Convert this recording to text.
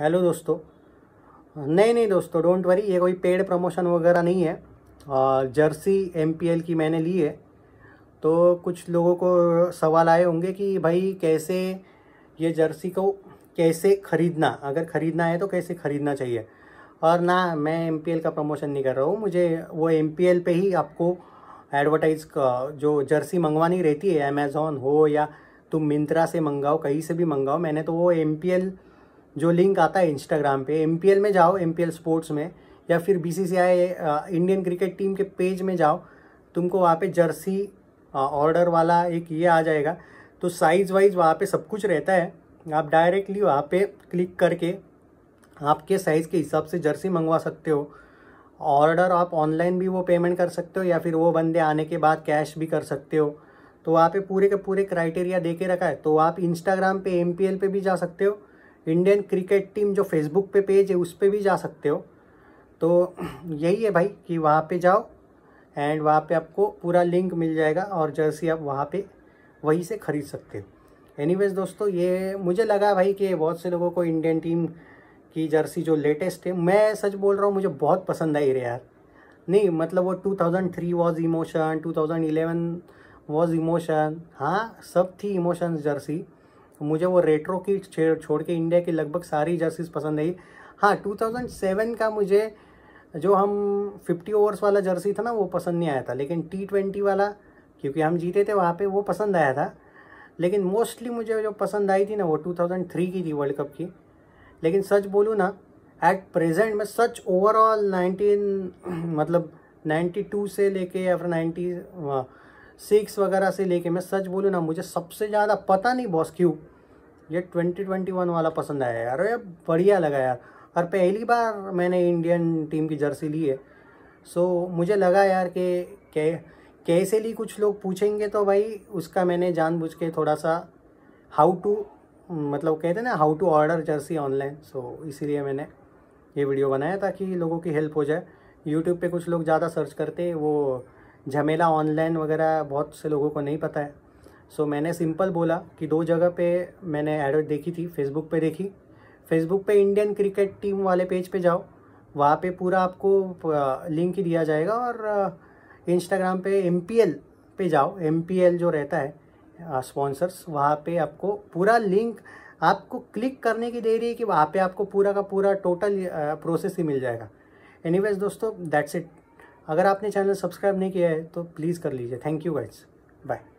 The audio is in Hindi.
हेलो दोस्तों नहीं नहीं दोस्तों डोंट वरी ये कोई पेड प्रमोशन वगैरह नहीं है जर्सी एम की मैंने ली है तो कुछ लोगों को सवाल आए होंगे कि भाई कैसे ये जर्सी को कैसे ख़रीदना अगर ख़रीदना है तो कैसे ख़रीदना चाहिए और ना मैं एम का प्रमोशन नहीं कर रहा हूँ मुझे वो एम पे ही आपको एडवर्टाइज जो जर्सी मंगवानी रहती है अमेज़ोन हो या तुम मिंत्रा से मंगाओ कहीं से भी मंगाओ मैंने तो वो एम जो लिंक आता है इंस्टाग्राम पे एम में जाओ एम स्पोर्ट्स में या फिर बी इंडियन क्रिकेट टीम के पेज में जाओ तुमको वहाँ पे जर्सी ऑर्डर वाला एक ये आ जाएगा तो साइज़ वाइज वहाँ पे सब कुछ रहता है आप डायरेक्टली वहाँ पे क्लिक करके आपके साइज़ के हिसाब से जर्सी मंगवा सकते हो ऑर्डर आप ऑनलाइन भी वो पेमेंट कर सकते हो या फिर वो बंदे आने के बाद कैश भी कर सकते हो तो वहाँ पे पूरे के पूरे क्राइटेरिया दे के रखा है तो आप इंस्टाग्राम पे एम पे भी जा सकते हो इंडियन क्रिकेट टीम जो फेसबुक पे पेज है उस पर भी जा सकते हो तो यही है भाई कि वहाँ पे जाओ एंड वहाँ पे आपको पूरा लिंक मिल जाएगा और जर्सी आप वहाँ पे वहीं से ख़रीद सकते हो एनीवेज दोस्तों ये मुझे लगा भाई कि बहुत से लोगों को इंडियन टीम की जर्सी जो लेटेस्ट है मैं सच बोल रहा हूँ मुझे बहुत पसंद आई रे यार नहीं मतलब वो 2003 was emotion two thousand eleven was emotion हाँ सब थी इमोशन जर्सी मुझे वो रेट्रो की छोड़ के इंडिया की लगभग सारी जर्सीज पसंद आई हाँ 2007 का मुझे जो हम 50 ओवर्स वाला जर्सी था ना वो पसंद नहीं आया था लेकिन टी ट्वेंटी वाला क्योंकि हम जीते थे वहाँ पे वो पसंद आया था लेकिन मोस्टली मुझे जो पसंद आई थी ना वो थ्री की थी वर्ल्ड कप की लेकिन सच बोलूँ ना एट प्रेजेंट में सच ओवरऑल 19 मतलब 92 से लेके या फिर 90 सिक्स वगैरह से लेके मैं सच बोलूँ ना मुझे सबसे ज़्यादा पता नहीं बॉस क्यों ये ट्वेंटी ट्वेंटी वन वाला पसंद आया यार ये बढ़िया लगा यार और पहली बार मैंने इंडियन टीम की जर्सी ली है सो मुझे लगा यार कि कैसे ली कुछ लोग पूछेंगे तो भाई उसका मैंने जानबूझ के थोड़ा सा हाउ टू मतलब कहते हैं ना how to order jersey online so इसीलिए मैंने ये वीडियो बनाया ताकि लोगों की हेल्प हो जाए यूट्यूब पे कुछ लोग ज़्यादा सर्च करते वो झमेला ऑनलाइन वगैरह बहुत से लोगों को नहीं पता है सो so, मैंने सिंपल बोला कि दो जगह पे मैंने एड देखी थी फेसबुक पे देखी फेसबुक पे इंडियन क्रिकेट टीम वाले पेज पे जाओ वहाँ पे पूरा आपको लिंक ही दिया जाएगा और इंस्टाग्राम पे एम पे जाओ एम जो रहता है स्पॉन्सर्स वहाँ पे आपको पूरा लिंक आपको क्लिक करने की देरी है कि वहाँ पे आपको पूरा का पूरा टोटल प्रोसेस ही मिल जाएगा एनीवेज दोस्तों दैट्स इट अगर आपने चैनल सब्सक्राइब नहीं किया है तो प्लीज़ कर लीजिए थैंक यू गाइड्स बाय